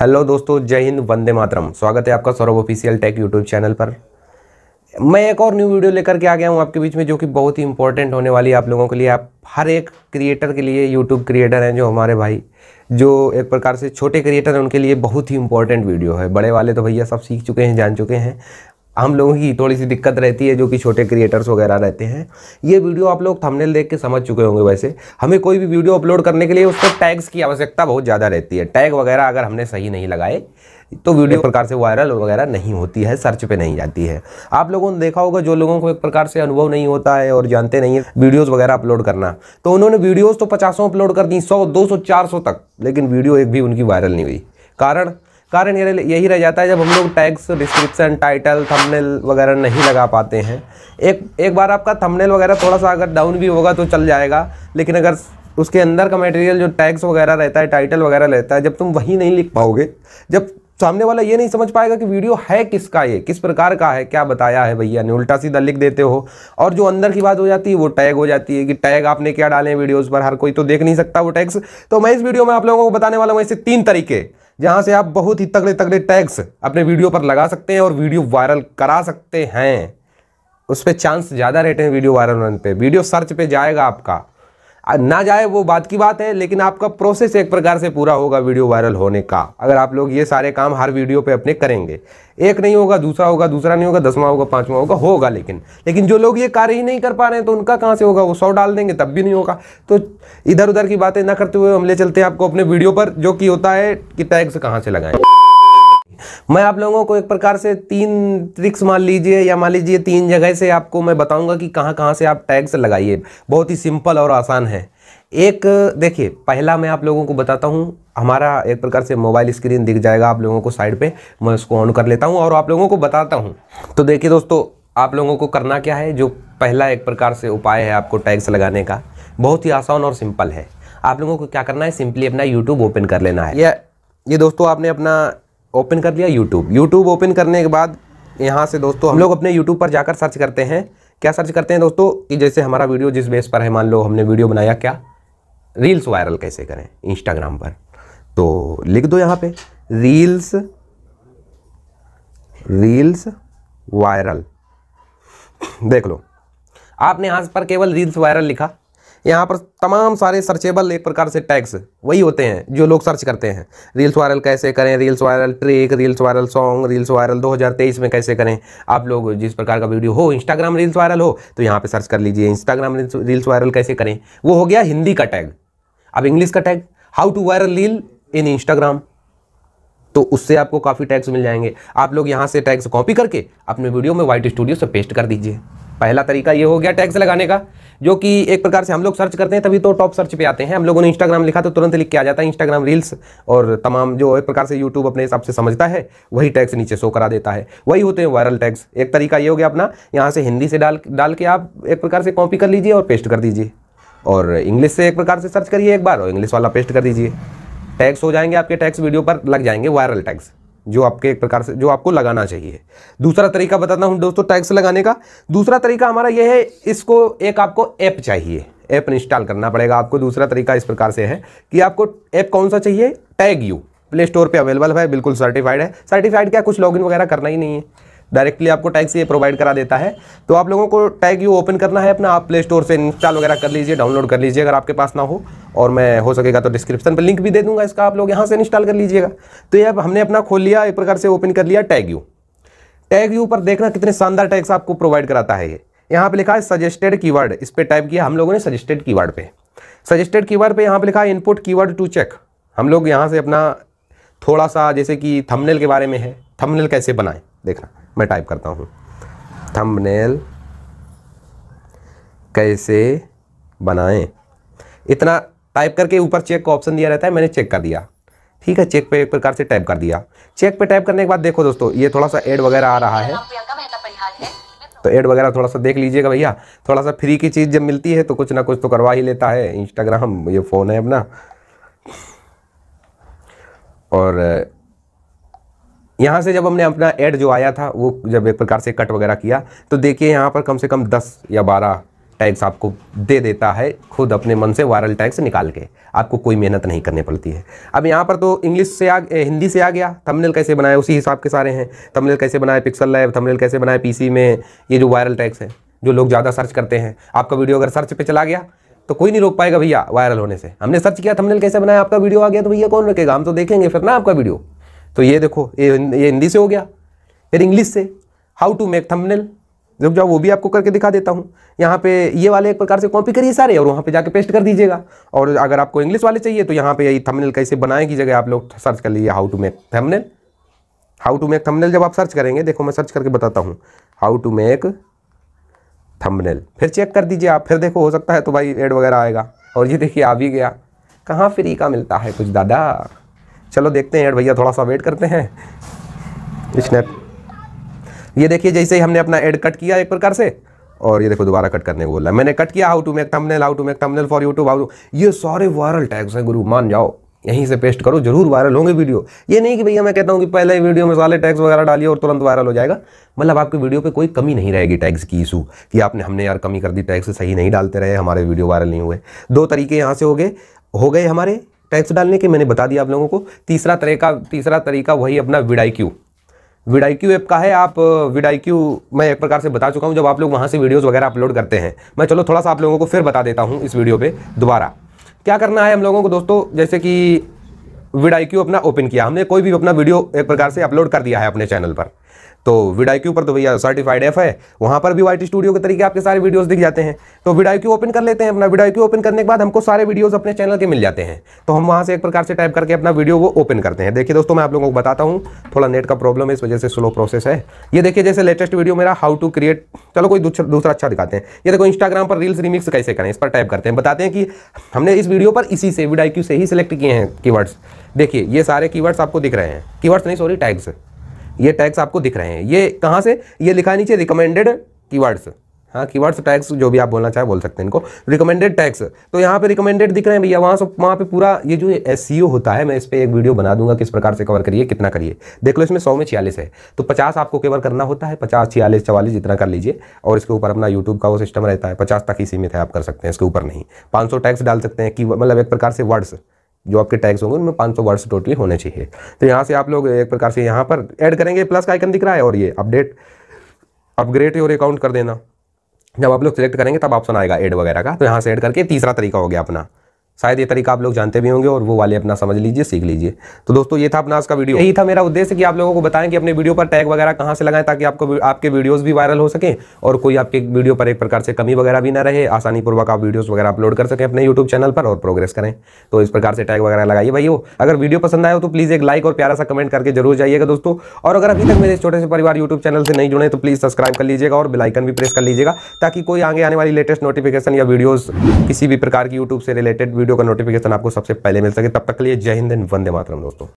hello दोस्तों जय हिंद वंदे मातरम स्वागत है आपका Saurabh official tech YouTube channel पर मैं एक और न्यू वीडियो लेकर के आ गया हूँ आपके बीच में जो कि बहुत ही इंपॉर्टेंट होने वाली है आप लोगों के लिए आप हर एक क्रिएटर के लिए यूट्यूब क्रिएटर हैं जो हमारे भाई जो एक प्रकार से छोटे क्रिएटर हैं उनके लिए बहुत ही इंपॉर्टेंट वीडियो है बड़े वाले तो भैया सब सीख चुके हैं जान चुके हैं हम लोगों की थोड़ी सी दिक्कत रहती है जो कि छोटे क्रिएटर्स वगैरह रहते हैं ये वीडियो आप लोग थंबनेल देख के समझ चुके होंगे वैसे हमें कोई भी वीडियो अपलोड करने के लिए उसको टैग्स की आवश्यकता बहुत ज़्यादा रहती है टैग वगैरह अगर हमने सही नहीं लगाए तो वीडियो प्रकार से वायरल वगैरह नहीं होती है सर्च पे नहीं जाती है आप लोगों ने देखा होगा जो लोगों को एक प्रकार से अनुभव नहीं होता है और जानते नहीं है वीडियोस वगैरह अपलोड करना तो उन्होंने वीडियोस तो पचासों अपलोड कर दी सौ दो सौ चार सौ तक लेकिन वीडियो एक भी उनकी वायरल नहीं हुई कारण कारण यही रह जाता है जब हम लोग टैग्स डिस्क्रिप्शन टाइटल थंबनेल वगैरह नहीं लगा पाते हैं एक एक बार आपका थंबनेल वगैरह थोड़ा सा अगर डाउन भी होगा तो चल जाएगा लेकिन अगर उसके अंदर का मटेरियल जो टैग्स वगैरह रहता है टाइटल वगैरह रहता है जब तुम वही नहीं लिख पाओगे जब सामने वाला ये नहीं समझ पाएगा कि वीडियो है किसका ये किस प्रकार का है क्या बताया है भैया ने उल्टा सीधा लिख देते हो और जो अंदर की बात हो जाती है वो टैग हो जाती है कि टैग आपने क्या डाले हैं वीडियोज़ पर हर कोई तो देख नहीं सकता वो टैग्स तो मैं इस वीडियो में आप लोगों को बताने वाला हूँ ऐसे तीन तरीके जहां से आप बहुत ही तगड़े तगड़े टैग्स अपने वीडियो पर लगा सकते हैं और वीडियो वायरल करा सकते हैं उस पर चांस ज़्यादा रहते हैं वीडियो वायरल होने पे वीडियो सर्च पे जाएगा आपका ना जाए वो बात की बात है लेकिन आपका प्रोसेस एक प्रकार से पूरा होगा वीडियो वायरल होने का अगर आप लोग ये सारे काम हर वीडियो पे अपने करेंगे एक नहीं होगा दूसरा होगा दूसरा नहीं होगा दसवां होगा पांचवा होगा होगा लेकिन लेकिन जो लोग ये कार्य ही नहीं कर पा रहे हैं तो उनका कहाँ से होगा वो सौ डाल देंगे तब भी नहीं होगा तो इधर उधर की बातें ना करते हुए हम ले चलते हैं आपको अपने वीडियो पर जो कि होता है कि टैग्स कहाँ से लगाएं मैं आप लोगों को एक प्रकार से तीन ट्रिक्स मान लीजिए या मान लीजिए तीन जगह से आपको मैं बताऊंगा कि कहाँ कहाँ से आप टैग्स लगाइए बहुत ही सिंपल और आसान है एक देखिए पहला मैं आप लोगों को बताता हूँ हमारा एक प्रकार से मोबाइल स्क्रीन दिख जाएगा आप लोगों को साइड पे मैं उसको ऑन कर लेता हूँ और आप लोगों को बताता हूँ तो देखिए दोस्तों आप लोगों को करना क्या है जो पहला एक प्रकार से उपाय है आपको टैग्स लगाने का बहुत ही आसान और सिंपल है आप लोगों को क्या करना है सिंपली अपना यूट्यूब ओपन कर लेना है ये ये दोस्तों आपने अपना ओपन कर लिया यूट्यूब यूट्यूब ओपन करने के बाद यहाँ से दोस्तों हम लोग अपने यूट्यूब पर जाकर सर्च करते हैं क्या सर्च करते हैं दोस्तों कि जैसे हमारा वीडियो जिस बेस पर है मान लो हमने वीडियो बनाया क्या रील्स वायरल कैसे करें इंस्टाग्राम पर तो लिख दो यहाँ पे रील्स रील्स वायरल देख लो आपने यहाँ पर केवल रील्स वायरल लिखा यहाँ पर तमाम सारे सर्चेबल एक प्रकार से टैग्स वही होते हैं जो लोग सर्च करते हैं रील्स वायरल कैसे करें reels viral trick reels viral song reels viral 2023 में कैसे करें आप लोग जिस प्रकार का वीडियो हो इंस्टाग्राम रील्स वायरल हो तो यहाँ पर सर्च कर लीजिए इंस्टाग्राम रील्स वायरल कैसे करें वो हो गया हिंदी का टैग अब इंग्लिश का tag how to viral reel in Instagram तो उससे आपको काफ़ी टैग्स मिल जाएंगे आप लोग यहाँ से टैग्स कॉपी करके अपने वीडियो में वाइट स्टूडियो से पेस्ट कर दीजिए पहला तरीका ये हो गया टैग्स लगाने का जो कि एक प्रकार से हम लोग सर्च करते हैं तभी तो टॉप सर्च पे आते हैं हम लोगों ने इंस्टाग्राम लिखा तो तुरंत लिख के आ जाता है इंस्टाग्राम रील्स और तमाम जो एक प्रकार से यूट्यूब अपने हिसाब से समझता है वही टैग्स नीचे शो करा देता है वही होते हैं वायरल टैग्स एक तरीका ये हो गया अपना यहाँ से हिंदी से डाल डाल के आप एक प्रकार से कॉपी कर लीजिए और पेस्ट कर दीजिए और इंग्लिश से एक प्रकार से सर्च करिए एक बार और इंग्लिश वाला पेस्ट कर दीजिए टैग्स हो जाएंगे आपके टैक्स वीडियो पर लग जाएंगे वायरल टैग्स जो आपके एक प्रकार से जो आपको लगाना चाहिए दूसरा तरीका बताता हूँ दोस्तों टैक्स लगाने का दूसरा तरीका हमारा यह है इसको एक आपको ऐप चाहिए ऐप इंस्टॉल करना पड़ेगा आपको दूसरा तरीका इस प्रकार से है कि आपको ऐप कौन सा चाहिए टैग यू प्ले स्टोर पर अवेलेबल है बिल्कुल सर्टिफाइड है सर्टिफाइड क्या कुछ लॉगिन वगैरह करना ही नहीं है डायरेक्टली आपको टैग्स ये प्रोवाइड करा देता है तो आप लोगों को टैग यू ओपन करना है अपना आप प्ले स्टोर से इंस्टॉल वगैरह कर लीजिए डाउनलोड कर लीजिए अगर आपके पास ना हो और मैं हो सकेगा तो डिस्क्रिप्शन पर लिंक भी दे दूंगा इसका आप लोग यहाँ से इंस्टॉल कर लीजिएगा तो ये अब हमने अपना खोल लिया एक प्रकार से ओपन कर लिया टैग यू टैग यू पर देखना कितने शानदार टैग्स आपको प्रोवाइड कराता है ये यहाँ पर लिखा है सजेस्टेड की इस पर टाइप किया हम लोगों ने सजेस्टेड की पे सजेस्टेड वर्ड पे यहाँ पर लिखा है इनपुट की टू चेक हम लोग यहाँ से अपना थोड़ा सा जैसे कि थमनेल के बारे में है थमनेल कैसे बनाएं देखना मैं टाइप करता हूँ थंबनेल कैसे बनाएं इतना टाइप करके ऊपर चेक का ऑप्शन दिया रहता है मैंने चेक कर दिया ठीक है चेक पे एक प्रकार से टाइप कर दिया चेक पे टाइप करने के बाद देखो दोस्तों ये थोड़ा सा एड वगैरह आ रहा है तो एड वगैरह थोड़ा सा देख लीजिएगा भैया थोड़ा सा फ्री की चीज़ जब मिलती है तो कुछ ना कुछ तो करवा ही लेता है इंस्टाग्राम ये फ़ोन है अपना और यहाँ से जब हमने अपना एड जो आया था वो जब एक प्रकार से कट वगैरह किया तो देखिए यहाँ पर कम से कम दस या बारह टैग्स आपको दे देता है खुद अपने मन से वायरल टैग्स निकाल के आपको कोई मेहनत नहीं करनी पड़ती है अब यहाँ पर तो इंग्लिश से आ हिंदी से आ गया थंबनेल कैसे बनाए उसी हिसाब के सारे हैं थंबनेल कैसे बनाए पिक्सल लाइव थंबनेल कैसे बनाए पीसी में ये जो वायरल टैग्स हैं जो लोग ज़्यादा सर्च करते हैं आपका वीडियो अगर सर्च पर चला गया तो कोई नहीं रोक पाएगा भैया वायरल होने से हमने सर्च किया थंबनेल कैसे बनाया आपका वीडियो आ गया तो भैया कौन रखेगा हम तो देखेंगे फिर ना आपका वीडियो तो ये देखो ये ये हिंदी से हो गया फिर इंग्लिश से हाउ टू मेक थंबनेल जब जाओ वो भी आपको करके दिखा देता हूँ यहाँ पे ये वाले एक प्रकार से कॉपी करिए सारे और वहाँ पे जाके पेस्ट कर दीजिएगा और अगर आपको इंग्लिश वाले चाहिए तो यहाँ पे ये थंबनेल कैसे बनाए की जगह आप लोग सर्च कर लीजिए how to make thumbnail how to make thumbnail जब आप सर्च करेंगे देखो मैं सर्च करके बताता हूँ हाउ टू मेक थंबनेल फिर चेक कर दीजिए आप फिर देखो हो सकता है तो भाई एड वगैरह आएगा और ये देखिए आ भी गया कहाँ फ्री का मिलता है कुछ दादा चलो देखते हैं भैया थोड़ा सा वेट करते हैं स्नैप ये देखिए जैसे ही हमने अपना एड कट किया एक प्रकार से और ये देखो दोबारा कट करने को बोला मैंने कट किया how to make thumbnail how to make thumbnail for YouTube how ये सारे वायरल टैग्स हैं गुरु मान जाओ यहीं से पेस्ट करो जरूर वायरल होंगे वीडियो ये नहीं कि भैया मैं कहता हूँ कि पहले वीडियो में सारे टैग्स वगैरह डालिए और तुरंत वायरल हो जाएगा मतलब आपकी वीडियो पर कोई कमी नहीं रहेगी टैग्स की इशू कि आपने हमने यार कमी कर दी टैग्स सही नहीं डालते रहे हमारे वीडियो वायरल नहीं हुए दो तरीके यहाँ से हो गए हो गए हमारे टैक्स डालने के मैंने बता दिया आप लोगों को तीसरा तरीका तीसरा तरीका वही अपना vidIQ vidIQ app का है आप विडाई क्यू मैं एक प्रकार से बता चुका हूँ जब आप लोग वहाँ से वीडियोज़ वगैरह अपलोड करते हैं मैं चलो थोड़ा सा आप लोगों को फिर बता देता हूँ इस वीडियो पर दोबारा क्या करना है हम लोगों को दोस्तों जैसे कि विडाई क्यू अपना ओपन किया हमने कोई भी अपना वीडियो एक प्रकार से अपलोड कर दिया है अपने चैनल पर तो क्यू पर तो भैया सर्टिफाइड एफ है वहाँ पर भी टी स्टूडियो के तरीके आपके सारे वीडियोस दिख जाते हैं तो क्यू ओपन कर लेते हैं अपना विडाइक्यू ओपन करने के बाद हमको सारे वीडियोस अपने चैनल के मिल जाते हैं तो हम वहाँ से एक प्रकार से टाइप करके अपना वीडियो वो ओपन करते हैं देखिए दोस्तों मैं आप लोगों को बताता हूँ थोड़ा नेट का प्रॉब्लम है इस वजह से स्लो प्रोसेस है ये देखिए जैसे लेटेस्ट वीडियो मेरा हाउ टू क्रिएट चलो कोई दूसरा अच्छा दिखाते हैं ये देखो इंस्टाग्राम पर रील्स रिमिक्स कैसे करें इस पर टाइप करते हैं बताते हैं कि हमने इस वीडियो पर इसी से क्यू से ही सिलेक्ट किए हैं की देखिए ये सारे कीवर्ड्स आपको दिख रहे हैं कीवर्ड्स नहीं सॉरी टैग्स ये टैक्स आपको दिख रहे हैं ये कहाँ से ये लिखा नीचे रिकमेंडेड कीवर्ड्स हाँ कीवर्ड्स टैक्स जो भी आप बोलना चाहे बोल सकते हैं इनको रिकमेंडेड टैक्स तो यहाँ पे रिकमेंडेड दिख रहे हैं भैया वहाँ से वहाँ पे पूरा ये जो एस होता है मैं इस पर एक वीडियो बना दूंगा किस प्रकार से कवर करिए कितना करिए देख लो इसमें सौ में छियालीस है तो पचास आपको कवर करना होता है पचास छियालीस चवालीस जितना कर लीजिए और इसके ऊपर अपना यूट्यूब का वो सिस्टम रहता है पचास तक ही सीमित है आप कर सकते हैं इसके ऊपर नहीं पाँच टैक्स डाल सकते हैं कि मतलब एक प्रकार से वर्ड्स जो आपके टैक्स होंगे उनमें 500 वर्ड्स टोटली होने चाहिए तो यहाँ से आप लोग एक प्रकार से यहाँ पर ऐड करेंगे प्लस का आइकन दिख रहा है और ये अपडेट अपग्रेड और अकाउंट कर देना जब आप लोग सेलेक्ट करेंगे तब ऑप्शन आएगा एड वगैरह का तो यहाँ से एड करके तीसरा तरीका हो गया अपना शायद ये तरीका आप लोग जानते भी होंगे और वो वाले अपना समझ लीजिए सीख लीजिए तो दोस्तों ये था अपना आज का वीडियो यही था मेरा उद्देश्य कि आप लोगों को बताएं कि अपने वीडियो पर टैग वगैरह कहाँ से लगाएं ताकि आपको आपके वीडियोस भी वायरल हो सकें और कोई आपके वीडियो पर एक प्रकार से कमी वगैरह भी ना रहे आसानी पूर्वक आप वीडियोज़ वगैरह अपलोड कर सकें अपने यूट्यूब चैनल पर और प्रोग्रेस करें तो इस प्रकार से टैग वगैरह लगाइए भाई अगर वीडियो पसंद आए तो प्लीज़ एक लाइक और प्यारा सा कमेंट करके जरूर जाइएगा दोस्तों और अगर अभी तक मेरे छोटे से परिवार यूट्यूब चैनल से नहीं जुड़े तो प्लीज़ सब्सक्राइब कर लीजिएगा और बिलाइकन भी प्रेस कर लीजिएगा ताकि कोई आगे आने वाली लेटेस्ट नोटिफिकेशन या वीडियोज़ किसी भी प्रकार की यूट्यूब से रिलेटेड वीडियो का नोटिफिकेशन आपको सबसे पहले मिल सके तब तक के लिए जय हिंद एंड वंदे मातरम दोस्तों